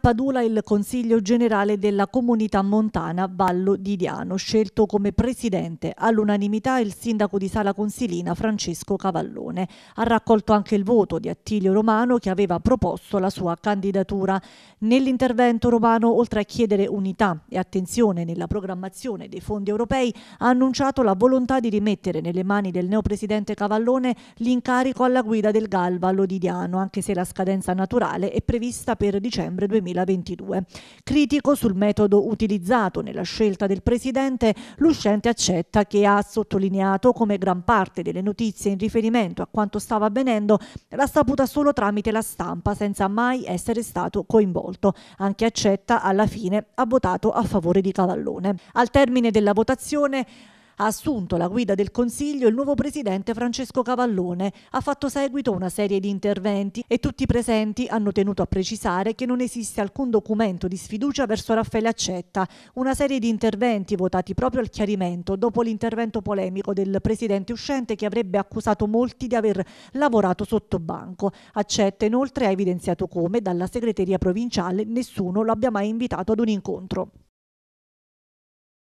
Padula il Consiglio Generale della Comunità Montana Vallo di Diano, scelto come presidente all'unanimità il sindaco di Sala Consilina Francesco Cavallone. Ha raccolto anche il voto di Attilio Romano che aveva proposto la sua candidatura. Nell'intervento Romano, oltre a chiedere unità e attenzione nella programmazione dei fondi europei, ha annunciato la volontà di rimettere nelle mani del neopresidente Cavallone l'incarico alla guida del Galvallo di Diano, anche se la scadenza naturale è prevista per dicembre 2020. 2022. Critico sul metodo utilizzato nella scelta del presidente, l'uscente accetta che ha sottolineato come gran parte delle notizie in riferimento a quanto stava avvenendo l'ha saputa solo tramite la stampa senza mai essere stato coinvolto. Anche accetta alla fine ha votato a favore di Cavallone. Al termine della votazione ha assunto la guida del Consiglio il nuovo presidente Francesco Cavallone. Ha fatto seguito una serie di interventi e tutti i presenti hanno tenuto a precisare che non esiste alcun documento di sfiducia verso Raffaele Accetta. Una serie di interventi votati proprio al chiarimento dopo l'intervento polemico del presidente uscente che avrebbe accusato molti di aver lavorato sotto banco. Accetta inoltre ha evidenziato come dalla segreteria provinciale nessuno lo abbia mai invitato ad un incontro.